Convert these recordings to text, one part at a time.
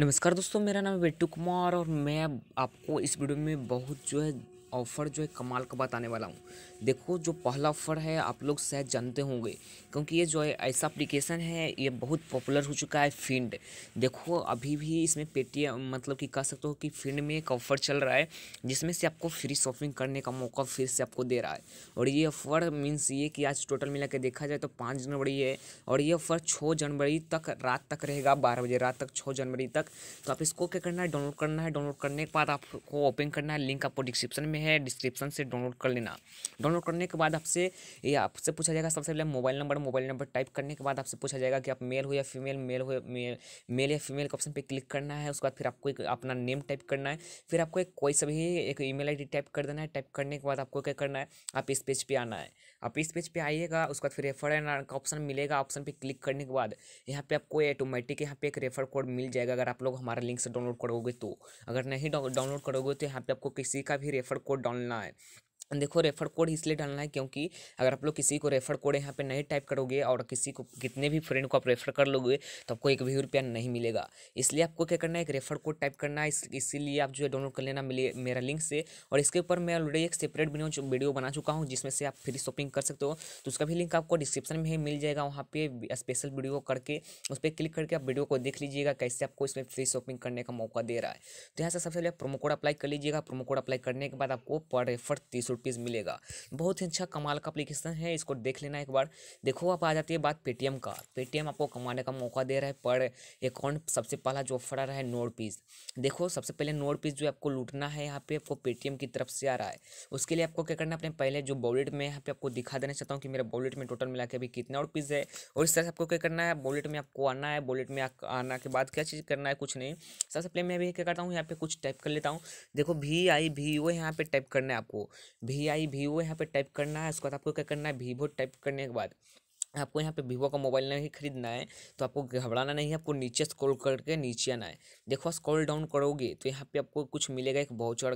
नमस्कार दोस्तों मेरा नाम है बिट्टू कुमार और मैं आपको इस वीडियो में बहुत जो है ऑफ़र जो है कमाल का बताने वाला हूँ देखो जो पहला ऑफ़र है आप लोग शायद जानते होंगे क्योंकि ये जो है ऐसा एप्लीकेशन है ये बहुत पॉपुलर हो चुका है फिंड देखो अभी भी इसमें पेटीएम मतलब कि कह सकते हो कि फिंड में एक ऑफ़र चल रहा है जिसमें से आपको फ्री शॉपिंग करने का मौका फिर से आपको दे रहा है और ये ऑफ़र मीन्स ये कि आज टोटल मिला के देखा जाए तो पाँच जनवरी है और ये ऑफ़र छः जनवरी तक रात तक रहेगा बारह बजे रात तक छः जनवरी तक तो आप इसको क्या करना है डाउनलोड करना है डाउनलोड करने के बाद आपको ओपन करना है लिंक आपको डिस्क्रिप्शन में में है डिस्क्रिप्शन से डाउनलोड कर लेना डाउनलोड करने के बाद आपसे ये आपसे पूछा जाएगा सबसे पहले mobile number mobile number type करने के बाद आपसे पूछा जाएगा कि आप मेल हो या फीमेल मेल हो मेल मेल या फीमेल के ऑप्शन पर क्लिक करना है उसके बाद फिर आपको एक अपना नेम टाइप करना है फिर आपको एक कोई सा भी एक ईमेल मेल टाइप कर देना है टाइप करने के बाद आपको क्या करना है आप इस पेज पर आना है आप इस पेज पे आइएगा उसके बाद फिर रेफर एंड का ऑप्शन मिलेगा ऑप्शन पे क्लिक करने के बाद यहाँ पे आपको ऑटोमेटिक यहाँ पे एक रेफर कोड मिल जाएगा अगर आप लोग हमारा लिंक से डाउनलोड करोगे तो अगर नहीं डाउनलोड करोगे तो यहाँ पे आपको किसी का भी रेफर कोड डालना है देखो रेफर कोड इसलिए डालना है क्योंकि अगर आप लोग किसी को रेफर कोड यहाँ पे नहीं टाइप करोगे और किसी को कितने भी फ्रेंड को आप रेफर कर लोगे तो आपको एक भी रुपया नहीं मिलेगा इसलिए आपको क्या करना है एक रेफर कोड टाइप करना है इस, इसीलिए आप जो है डाउनलोड कर लेना मिले मेरा लिंक से और इसके ऊपर मैं ऑलरेडी एक सेपरेट वीडियो बना चुका हूँ जिसमें से आप फ्री शॉपिंग कर सकते हो तो उसका भी लिंक आपको डिस्क्रिप्शन में ही मिल जाएगा वहाँ पर स्पेशल वीडियो करके उस पर क्लिक करके आप वीडियो को देख लीजिएगा कैसे आपको इसमें फ्री शॉपिंग करने का मौका दे रहा है तो यहाँ से सबसे पहले प्रोमो कोड अप्लाई कर लीजिएगा प्रोमो कोड अप्लाई करने के बाद आपको पर रेफर तीस रुपीज़ मिलेगा बहुत ही अच्छा कमाल का अप्लीकेशन है इसको देख लेना एक बार देखो आप आ जाती है बात पेटीएम का पेटीएम आपको कमाने का मौका दे रहा है पर अकाउंट सबसे पहला जो ऑफर आ रहा है नोट पीस देखो सबसे पहले नोट पीस जो आपको लूटना है यहाँ पे आपको पेटीएम की तरफ से आ रहा है उसके लिए आपको क्या करना है अपने पहले जो बॉलेट में यहाँ पे आपको दिखा देना चाहता हूँ कि मेरा बॉलेट में टोटल मिला के अभी कितना और पीस है और इस तरह से आपको क्या करना है बॉलेट में आपको आना है बॉलेट में आना के बाद क्या चीज़ करना है कुछ नहीं सबसे पहले मैं अभी क्या करता हूँ यहाँ पे कुछ टाइप कर लेता हूँ देखो वी आई वी ओ यहाँ पे टाइप करना है आपको वी आई वी ओ यहाँ पर टाइप करना है उसके बाद आपको क्या करना है वीवो टाइप करने के बाद आपको यहाँ पे वीवो का मोबाइल नहीं खरीदना है तो आपको घबराना नहीं है आपको नीचे स्क्रॉल करके नीचे आना है देखो स्क्रॉल डाउन करोगे तो यहाँ पे आपको कुछ मिलेगा एक वाउचर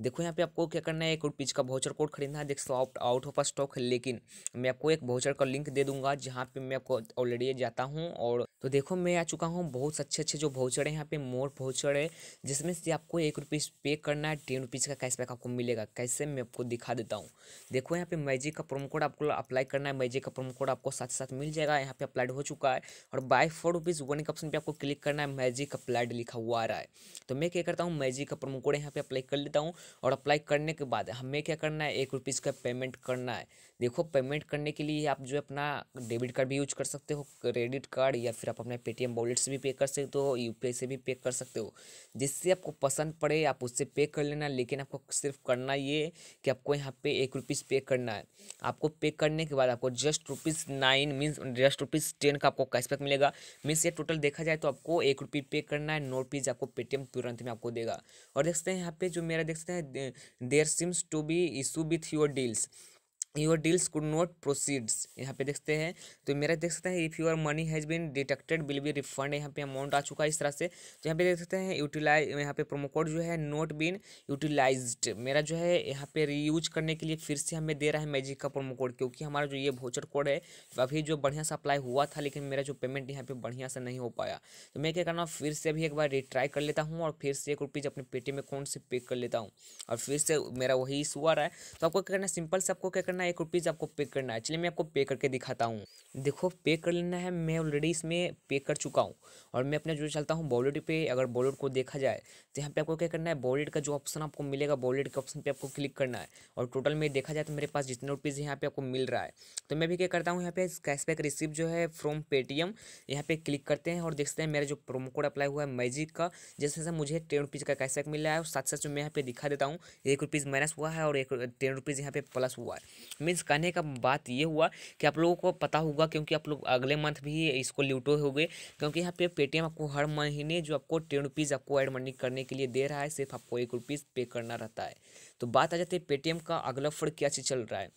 देखो यहाँ पे आपको क्या करना है एक रुपीज का वाउचर कोड खरीदना है देख सो आउट ऑफ स्टॉक है लेकिन मैं आपको एक वाउचर का लिंक दे दूंगा जहाँ पे मैं आपको ऑलरेडी जाता हूँ और तो देखो मैं आ चुका हूँ बहुत अच्छे अच्छे जो वाउचर है यहाँ पे मोर वाउचर है जिसमें से आपको एक रुपीज़ पे करना है टेन रुपीज़ का कैशबैक आपको मिलेगा कैसे मैं आपको दिखा देता हूँ देखो यहाँ पे मैजिक का प्रोमो कोड आपको अप्लाई करना है मैजिक का प्रोमो कोड आपको साथ साथ मिल जाएगा यहाँ पे अप्लाइड हो चुका है और बाय फोर रुपीज़ वन के ऑप्शन पे आपको क्लिक करना है मैजिक अप्लाइड लिखा हुआ आ रहा है तो मैं क्या करता हूँ मैजिक का प्रोमो कोड यहाँ पे अप्लाई कर लेता हूँ और अप्लाई करने के बाद हमें क्या करना है एक रुपीज़ का पेमेंट करना है देखो पेमेंट करने के लिए आप जो अपना डेबिट कार्ड भी यूज कर सकते हो क्रेडिट कार्ड या फिर आप अपने पेटीएम वॉलेट से भी पे कर सकते हो यूपीआई से भी पे कर सकते हो जिससे आपको पसंद पड़े आप उससे पे कर लेना लेकिन आपको सिर्फ करना ये कि आपको यहाँ पे एक रुपीज़ पे करना है आपको पे करने के बाद आपको just rupees nine means just rupees ten का आपको कैशबैक मिलेगा मीन्स ये टोटल देखा जाए तो आपको एक रुपये पे करना है नौ रुपीज़ आपको पेटीएम तुरंत में आपको देगा और देख सकते हैं यहाँ पे जो मेरा देख सकते हैं there seems to be issue with your deals your deals could not proceeds यहाँ पे देखते हैं तो मेरा देख सकते हैं if your money has been detected will be refund यहाँ पे अमाउंट आ चुका है इस तरह से तो यहाँ पे देख सकते हैं यूटिलाइज यहाँ पे प्रोमो कोड जो है नॉट बीन यूटिलाइज मेरा जो है यहाँ पे रीयूज करने के लिए फिर से हमें दे रहा है मैजिक का प्रोमो कोड क्योंकि हमारा जो ये भोचर कोड है अभी जो बढ़िया सा अप्लाई हुआ था लेकिन मेरा जो पेमेंट यहाँ पर बढ़िया से नहीं हो पाया तो मैं क्या करना फिर से अभी एक बार रिट्राई कर लेता हूँ और फिर से एक रुपीज़ अपने पेटीएम अकाउंट से पे कर लेता हूँ और फिर से मेरा वही इशू आ रहा है तो आपको क्या करना सिंपल से आपको क्या करना करना है एक रुपीज़ आपको पे करना है चलिए मैं आपको पे करके दिखाता हूँ देखो पे कर लेना है मैं ऑलरेडी इसमें पे कर चुका हूँ और मैं अपने जो चलता हूँ बॉलीवुड पे अगर बॉलीवुड को देखा जाए तो यहाँ पे आपको क्या करना है बॉलीवुड का जो ऑप्शन आपको मिलेगा बॉलीवुड के ऑप्शन पर आपको क्लिक करना है और टोटल में देखा जाए तो मेरे पास जितने रुपीज़ यहाँ पे आपको मिल रहा है तो मैं भी क्या करता हूँ यहाँ पे कैशबैक रिसीव जो है फ्रॉम पेटीएम यहाँ पे क्लिक करते हैं और देखते हैं मेरा जो प्रोमो कोड अप्लाई हुआ है मैजिक का जैसे जैसे मुझे टेन रुपीज़ का कैशबैक मिला है और साथ साथ जो मैं यहाँ पे दिखा देता हूँ एक रुपीज़ माइनस हुआ है और एक टेन रुपीज़ यहाँ पे प्लस हुआ है मीन्स कहने का बात ये हुआ कि आप लोगों को पता होगा क्योंकि आप लोग अगले मंथ भी इसको लूटो हो गए क्योंकि यहाँ पे पेटीएम आपको हर महीने जो आपको टेन रुपीज़ आपको एड मनी करने के लिए दे रहा है सिर्फ आपको एक रुपीज़ पे करना रहता है तो बात आ जाती है पेटीएम का अगला ऑफर क्या चीज़ चल रहा है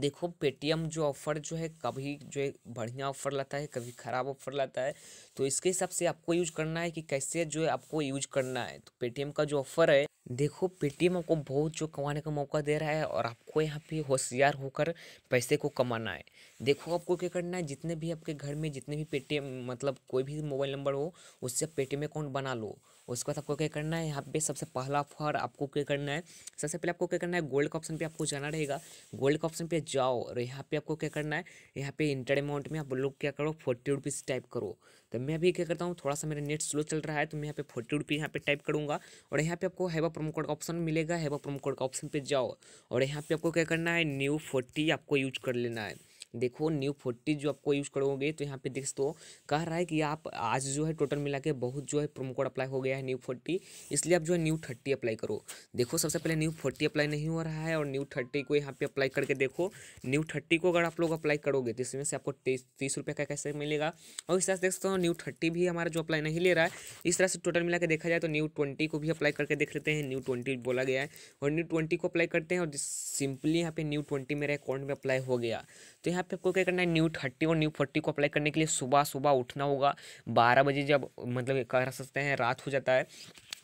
देखो पेटीएम जो ऑफ़र जो है कभी जो है बढ़िया ऑफ़र लाता है कभी ख़राब ऑफ़र लाता है तो इसके हिसाब से आपको यूज करना है कि कैसे जो है आपको यूज करना है तो पेटीएम का जो ऑफर है देखो पेटीएम आपको बहुत जो कमाने का मौका दे रहा है और आपको यहाँ पे होशियार होकर पैसे को कमाना है देखो आपको क्या करना है जितने भी आपके घर में जितने भी पेटीएम मतलब कोई भी मोबाइल नंबर हो उससे आप पेटीएम अकाउंट बना लो उसके बाद आपको क्या करना है यहाँ पे सबसे पहला ऑफर आपको क्या करना है सबसे पहले आपको क्या करना है गोल्ड का ऑप्शन पे आपको जाना रहेगा गोल्ड का ऑप्शन पे जाओ और यहाँ पे आपको क्या करना है यहाँ पे इंटर अमाउंट में आप लोग क्या करो फोर्टी रुपीज़ टाइप करो तो मैं अभी क्या करता हूँ थोड़ा सा मेरा नेट स्लो चल रहा है तो मैं यहाँ पे फोर्टी रुपी यहाँ पे टाइप करूँगा और यहाँ पे आपको हैवा प्रोमो कोड का ऑप्शन मिलेगा हैवा प्रोमो कोड का ऑप्शन पे जाओ और यहाँ पे आपको क्या करना है न्यू फोर्टी आपको यूज कर लेना है देखो न्यू फोर्टी जो आपको यूज़ करोगे तो यहाँ पे देख दो कह रहा है कि आप आज जो है टोटल मिला के बहुत जो है प्रोमो कोड अप्लाई हो गया है न्यू फोर्टी इसलिए आप जो है न्यू थर्टी अप्लाई करो देखो सबसे पहले न्यू फोर्टी अप्लाई नहीं हो रहा है और न्यू थर्टी को यहाँ पे अप्लाई करके देखो न्यू थर्टी को अगर आप लोग अप्लाई करोगे तो इसमें से आपको तीस रुपये का कैसे मिलेगा और इस तरह से देख सकते हो न्यू थर्टी भी हमारा जो अप्लाई नहीं ले रहा है इस तरह से टोटल मिला के देखा जाए तो न्यू ट्वेंटी को भी अप्लाई करके देख लेते हैं न्यू ट्वेंटी बोला गया है और न्यू ट्वेंटी को अप्लाई करते हैं और सिंपली यहाँ पे न्यू ट्वेंटी मेरे अकाउंट में अप्लाई हो गया तो यहाँ यहाँ पे आपको क्या करना है न्यू थर्टी और न्यू फोर्टी को अप्लाई करने के लिए सुबह सुबह उठना होगा बारह बजे जब मतलब कर सकते हैं रात हो जाता है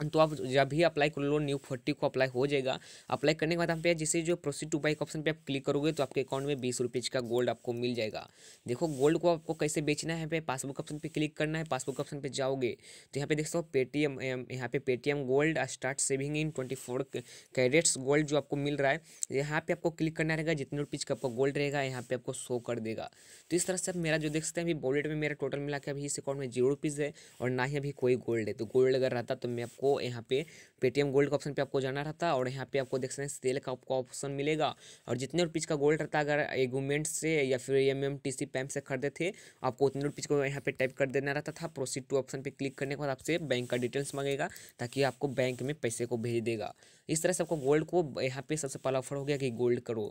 तो आप जब भी अप्लाई कर लो न्यू फोर्टी को अप्लाई हो जाएगा अप्लाई करने के बाद आप पे जैसे जो प्रोसीड टू बाइक ऑप्शन पे आप क्लिक करोगे तो आपके अकाउंट में बीस रुपीज़ का गोल्ड आपको मिल जाएगा देखो गोल्ड को आपको कैसे बेचना है पे पासबुक ऑप्शन पे क्लिक करना है पासबुक ऑप्शन पे जाओगे तो यहाँ पे देख सकते हो पेटीएम यहाँ पे Paytm gold start saving in twenty four carats gold जो आपको मिल रहा है यहाँ पे आपको क्लिक करना रहेगा जितने रुपीज़ का आपका गोल्ड रहेगा यहाँ पे आपको शो कर देगा तो इस तरह से आप मेरा जो देख सकते हैं अभी बॉलेट में मेरा टोटल मिला के अभी इस अकाउंट में जीरो रुपीज़ है और ना ही अभी कोई गोल्ड है तो गोल्ड अगर रहता तो मैं आपको आपको यहाँ पे पेटीएम गोल्ड का ऑप्शन पे आपको जाना रहता है और यहाँ पे आपको देख सकते हैं सेल का आपको ऑप्शन मिलेगा और जितने रुपीज का गोल्ड रहता है अगर एगूमेंट से या फिर M M T C PAMP से खरीदे थे आपको उतने रुपीज को यहाँ पे टाइप कर देना रहता था प्रोसीड टू ऑप्शन पे क्लिक करने के बाद आपसे बैंक का डिटेल्स मांगेगा ताकि आपको बैंक में पैसे को भेज देगा इस तरह से आपको गोल्ड को यहाँ पे सबसे पहला ऑफर हो गया कि गोल्ड करो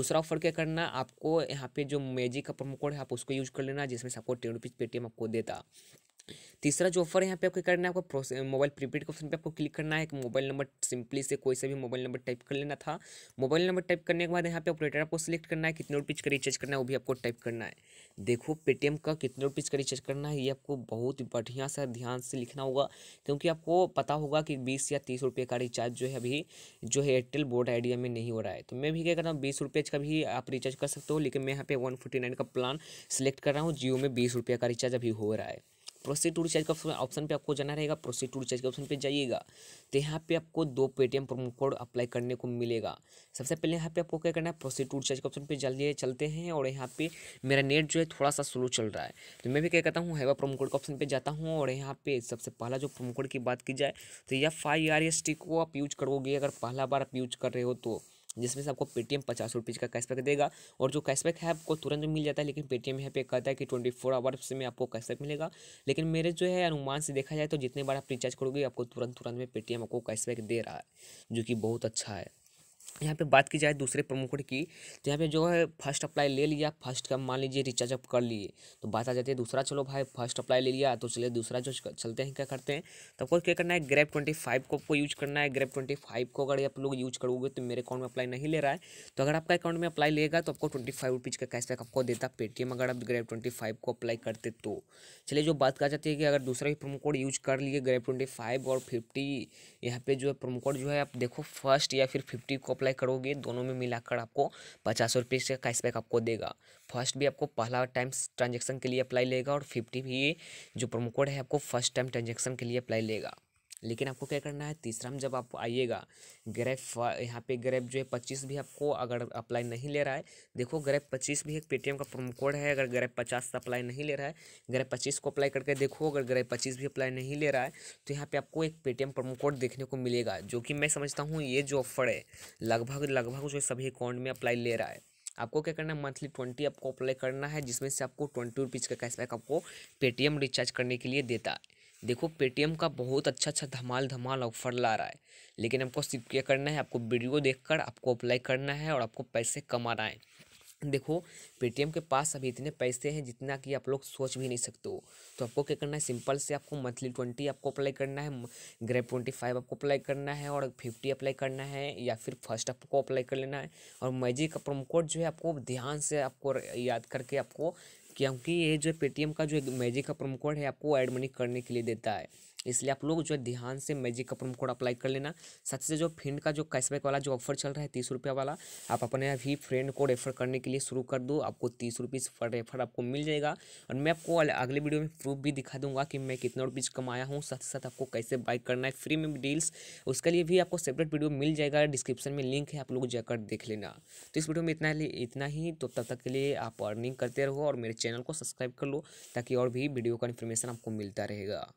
दूसरा ऑफर क्या करना आपको यहाँ पे जो मैजिक का प्रोमो कोड है आप उसको यूज कर लेना जिसमें से आपको टेन रुपीज़ पेटीएम आपको देता तीसरा जो ऑफर है यहाँ पे आपको करना है आपको मोबाइल प्रीपेड के ऑप्शन पे आपको क्लिक करना है एक मोबाइल नंबर सिंपली से कोई सा भी मोबाइल नंबर टाइप कर लेना था मोबाइल नंबर टाइप करने के बाद यहाँ पे ऑपरेटर आपको सिलेक्ट करना है कितने रुपीज़ का रिचार्ज करना है वो भी आपको टाइप करना है देखो पेटीएम का कितने रुपीज़ का रिचार्ज करना है ये आपको बहुत बढ़िया सा ध्यान से लिखना होगा क्योंकि आपको पता होगा कि बीस या तीस रुपये का रिचार्ज जो है अभी जो है एयरटेल बोर्ड आइडिया में नहीं हो रहा है तो मैं भी क्या कर रहा हूँ बीस रुपये का भी आप रिचार्ज कर सकते हो लेकिन मैं यहाँ पे वन नाइन का प्लान सेलेक्ट कर रहा हूँ जियो में बीस रुपये का रिचार्ज अभी हो रहा है प्रोसीड टू रिचार्ज का ऑप्शन पे आपको जाना रहेगा प्रोसीड टू रिचार्ज के ऑप्शन पे जाइएगा तो यहाँ पे आपको दो पेटीएम प्रोमो कोड अप्लाई करने को मिलेगा सबसे पहले यहाँ पे आपको क्या करना है प्रोसीड टू रिचार्ज के ऑप्शन पे जल्दी चलते हैं और यहाँ पे मेरा नेट जो है थोड़ा सा स्लो चल रहा है तो मैं भी क्या कहता हूँ हैवा प्रोमो कोड के ऑप्शन पर जाता हूँ और यहाँ पे सबसे पहला जो प्रोमो कोड की बात की जाए तो यह फाइव आर एस टी को आप यूज करोगे अगर पहला बार आप यूज कर रहे हो तो जिसमें से आपको पेटीएम पचास रुपीज़ का कैशबैक देगा और जो कैशबैक है आपको तुरंत मिल जाता है लेकिन पेटीएम यहाँ पे कहता है कि ट्वेंटी फोर आवर्स में आपको कैशबैक मिलेगा लेकिन मेरे जो है अनुमान से देखा जाए तो जितने बार आप रिचार्ज करोगे आपको तुरंत तुरंत में पेटीएम आपको कैशबैक दे रहा है जो कि बहुत अच्छा है यहाँ पे बात की जाए दूसरे प्रोमो कोड की तो यहाँ पे जो है फर्स्ट अप्लाई ले लिया फर्स्ट का मान लीजिए रिचार्ज अप कर लिए तो बात आ जाती है दूसरा चलो भाई फर्स्ट अप्लाई ले लिया तो चलिए दूसरा जो चलते हैं क्या करते हैं तो आपको क्या करना है ग्रेप ट्वेंटी फाइव को आपको यूज करना है ग्रेप ट्वेंटी फाइव को अगर आप लोग यूज करोगे तो मेरे अकाउंट में अप्लाई नहीं ले रहा है तो अगर आपका अकाउंट में अप्लाई लेगा तो आपको ट्वेंटी फाइव रुपीज़ का कैशबैक आपको देता पेटीएम अगर आप ग्रेप ट्वेंटी फाइव को अप्लाई करते तो चलिए जो बात कहा जाती है कि अगर दूसरा भी प्रोमो कोड यूज कर लिए ग्रेप ट्वेंटी फाइव और फिफ्टी यहाँ पे जो है प्रोमो कोड जो है आप देखो फर्स्ट या फिर फिफ्टी को अप्लाई अप्लाई करोगे दोनों में मिलाकर आपको पचास रुपये से कैशबैक आपको देगा फर्स्ट भी आपको पहला टाइम ट्रांजेक्शन के लिए अप्लाई लेगा और फिफ्टी भी जो प्रोमो कोड है आपको फर्स्ट टाइम ट्रांजेक्शन के लिए अप्लाई लेगा लेकिन आपको क्या करना है तीसरा में जब आप आइएगा ग्रेप यहाँ पे ग्रेप जो है पच्चीस भी आपको अगर अप्लाई नहीं ले रहा है देखो ग्रेप पच्चीस भी एक पेटीएम का प्रोमो कोड है अगर ग्रेप पचास अप्लाई नहीं ले रहा है ग्रेप पच्चीस को अप्लाई करके देखो अगर ग्रेप पच्चीस भी अप्लाई नहीं ले रहा है तो यहाँ पर आपको एक पेटीएम प्रोमो कोड देखने को मिलेगा जो कि मैं समझता हूँ ये जो ऑफर है लगभग लगभग जो सभी अकाउंट में अप्लाई ले रहा है आपको क्या करना है मंथली ट्वेंटी आपको अप्लाई करना है जिसमें से आपको ट्वेंटी रुपीज़ का कैशबैक आपको पेटीएम रिचार्ज करने के लिए देता है देखो पेटीएम का बहुत अच्छा अच्छा धमाल धमाल ऑफर ला रहा है लेकिन आपको सिर्फ क्या करना है आपको वीडियो देखकर आपको अप्लाई करना है और आपको पैसे कमाना है देखो पेटीएम के पास अभी इतने पैसे हैं जितना कि आप लोग सोच भी नहीं सकते हो तो आपको क्या करना है सिंपल से आपको मंथली ट्वेंटी आपको अप्लाई करना है ग्रेप ट्वेंटी फाइव आपको अप्लाई करना है और फिफ्टी अप्लाई करना है या फिर फर्स्ट आपको अप्लाई कर लेना है और मैजिक का प्रोमो कोड जो है आपको ध्यान से आपको याद करके आपको क्योंकि ये जो पेटीएम का जो मैजिक का प्रोमो कोड है आपको ऐड मनी करने के लिए देता है इसलिए आप लोग जो है ध्यान से मैजिक का प्रोमो कोड अप्लाई कर लेना साथ से जो फिंड का जो कैशबैक वाला जो ऑफर चल रहा है तीस रुपये वाला आप अपने अभी फ्रेंड को रेफर करने के लिए शुरू कर दो आपको तीस रुपीज़ पर रेफर आपको मिल जाएगा और मैं आपको अगले वीडियो में प्रूफ भी दिखा दूंगा कि मैं कितना रुपीज़ कमाया हूँ साथ साथ आपको कैसे बाई करना है फ्री में डील्स उसके लिए भी आपको सेपरेट वीडियो मिल जाएगा डिस्क्रिप्शन में लिंक है आप लोग जाकर देख लेना तो इस वीडियो में इतना इतना ही तो तब तक के लिए आप अर्निंग करते रहो और मेरे चैनल को सब्सक्राइब कर लो ताकि और भी वीडियो का इन्फॉर्मेशन आपको मिलता रहेगा